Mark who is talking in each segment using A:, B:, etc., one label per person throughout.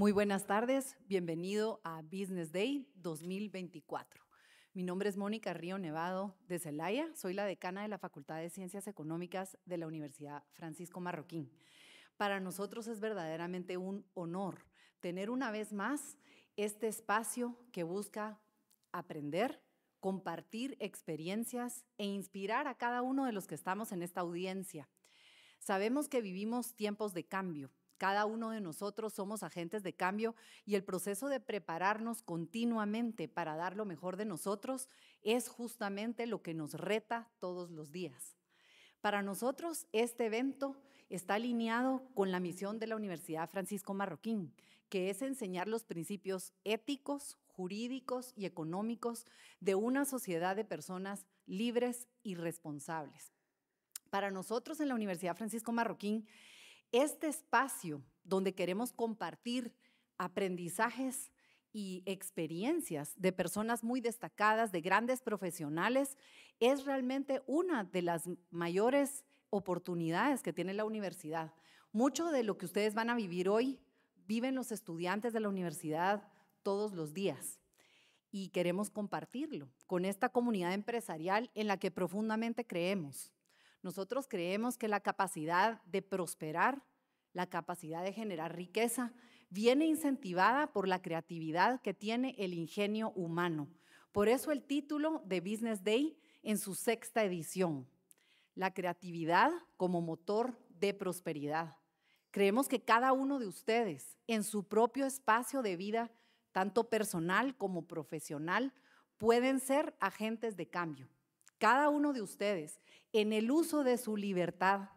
A: Muy buenas tardes, bienvenido a Business Day 2024. Mi nombre es Mónica Río Nevado de Celaya, soy la decana de la Facultad de Ciencias Económicas de la Universidad Francisco Marroquín. Para nosotros es verdaderamente un honor tener una vez más este espacio que busca aprender, compartir experiencias e inspirar a cada uno de los que estamos en esta audiencia. Sabemos que vivimos tiempos de cambio cada uno de nosotros somos agentes de cambio y el proceso de prepararnos continuamente para dar lo mejor de nosotros es justamente lo que nos reta todos los días. Para nosotros, este evento está alineado con la misión de la Universidad Francisco Marroquín, que es enseñar los principios éticos, jurídicos y económicos de una sociedad de personas libres y responsables. Para nosotros en la Universidad Francisco Marroquín, este espacio donde queremos compartir aprendizajes y experiencias de personas muy destacadas, de grandes profesionales, es realmente una de las mayores oportunidades que tiene la universidad. Mucho de lo que ustedes van a vivir hoy viven los estudiantes de la universidad todos los días y queremos compartirlo con esta comunidad empresarial en la que profundamente creemos. Nosotros creemos que la capacidad de prosperar, la capacidad de generar riqueza, viene incentivada por la creatividad que tiene el ingenio humano. Por eso el título de Business Day en su sexta edición, la creatividad como motor de prosperidad. Creemos que cada uno de ustedes, en su propio espacio de vida, tanto personal como profesional, pueden ser agentes de cambio cada uno de ustedes, en el uso de su libertad,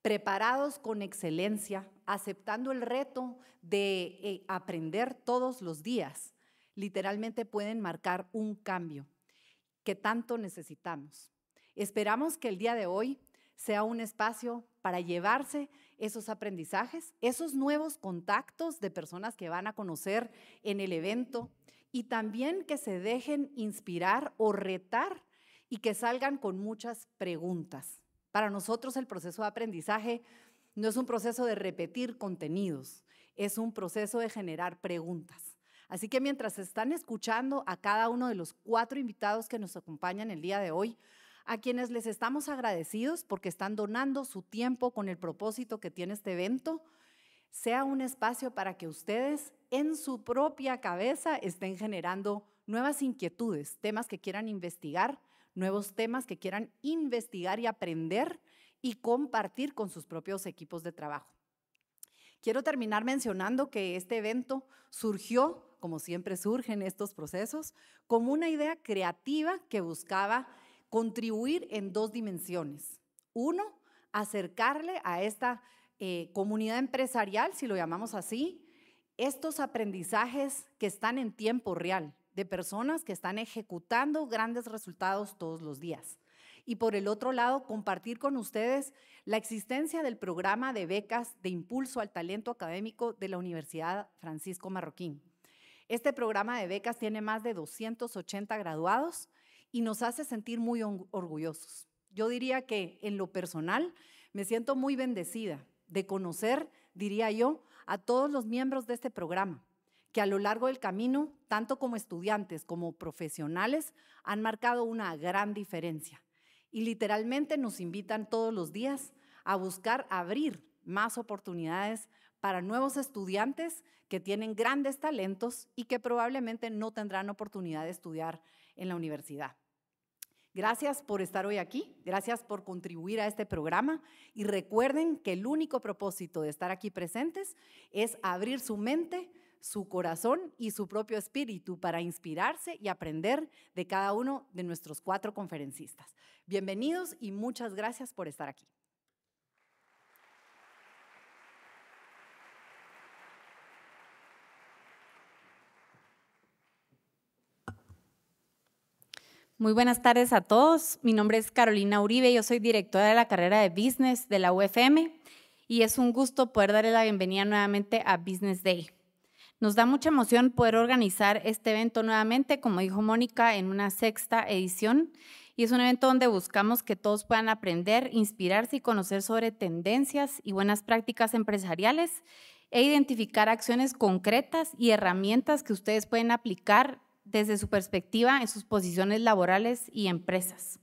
A: preparados con excelencia, aceptando el reto de eh, aprender todos los días, literalmente pueden marcar un cambio que tanto necesitamos. Esperamos que el día de hoy sea un espacio para llevarse esos aprendizajes, esos nuevos contactos de personas que van a conocer en el evento y también que se dejen inspirar o retar y que salgan con muchas preguntas. Para nosotros el proceso de aprendizaje no es un proceso de repetir contenidos, es un proceso de generar preguntas. Así que mientras están escuchando a cada uno de los cuatro invitados que nos acompañan el día de hoy, a quienes les estamos agradecidos porque están donando su tiempo con el propósito que tiene este evento, sea un espacio para que ustedes en su propia cabeza estén generando nuevas inquietudes, temas que quieran investigar nuevos temas que quieran investigar y aprender y compartir con sus propios equipos de trabajo. Quiero terminar mencionando que este evento surgió, como siempre surgen estos procesos, como una idea creativa que buscaba contribuir en dos dimensiones. Uno, acercarle a esta eh, comunidad empresarial, si lo llamamos así, estos aprendizajes que están en tiempo real, de personas que están ejecutando grandes resultados todos los días. Y por el otro lado, compartir con ustedes la existencia del programa de becas de impulso al talento académico de la Universidad Francisco Marroquín. Este programa de becas tiene más de 280 graduados y nos hace sentir muy orgullosos. Yo diría que en lo personal me siento muy bendecida de conocer, diría yo, a todos los miembros de este programa que a lo largo del camino, tanto como estudiantes como profesionales, han marcado una gran diferencia. Y literalmente nos invitan todos los días a buscar abrir más oportunidades para nuevos estudiantes que tienen grandes talentos y que probablemente no tendrán oportunidad de estudiar en la universidad. Gracias por estar hoy aquí, gracias por contribuir a este programa y recuerden que el único propósito de estar aquí presentes es abrir su mente su corazón y su propio espíritu para inspirarse y aprender de cada uno de nuestros cuatro conferencistas. Bienvenidos y muchas gracias por estar aquí.
B: Muy buenas tardes a todos. Mi nombre es Carolina Uribe, yo soy directora de la carrera de Business de la UFM y es un gusto poder darle la bienvenida nuevamente a Business Day. Nos da mucha emoción poder organizar este evento nuevamente, como dijo Mónica, en una sexta edición. Y es un evento donde buscamos que todos puedan aprender, inspirarse y conocer sobre tendencias y buenas prácticas empresariales e identificar acciones concretas y herramientas que ustedes pueden aplicar desde su perspectiva en sus posiciones laborales y empresas.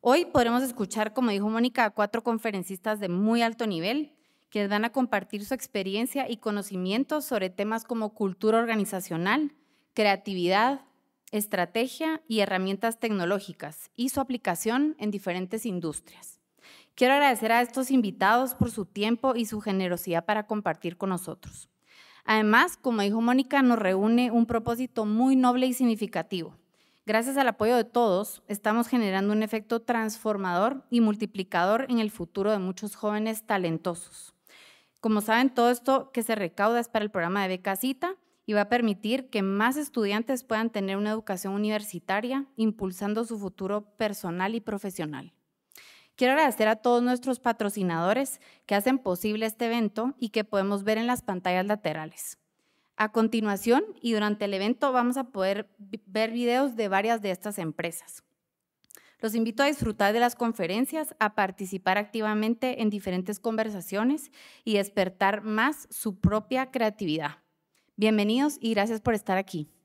B: Hoy podremos escuchar, como dijo Mónica, a cuatro conferencistas de muy alto nivel que van a compartir su experiencia y conocimientos sobre temas como cultura organizacional, creatividad, estrategia y herramientas tecnológicas y su aplicación en diferentes industrias. Quiero agradecer a estos invitados por su tiempo y su generosidad para compartir con nosotros. Además, como dijo Mónica, nos reúne un propósito muy noble y significativo. Gracias al apoyo de todos, estamos generando un efecto transformador y multiplicador en el futuro de muchos jóvenes talentosos. Como saben, todo esto que se recauda es para el programa de becasita y va a permitir que más estudiantes puedan tener una educación universitaria, impulsando su futuro personal y profesional. Quiero agradecer a todos nuestros patrocinadores que hacen posible este evento y que podemos ver en las pantallas laterales. A continuación y durante el evento vamos a poder ver videos de varias de estas empresas. Los invito a disfrutar de las conferencias, a participar activamente en diferentes conversaciones y despertar más su propia creatividad. Bienvenidos y gracias por estar aquí.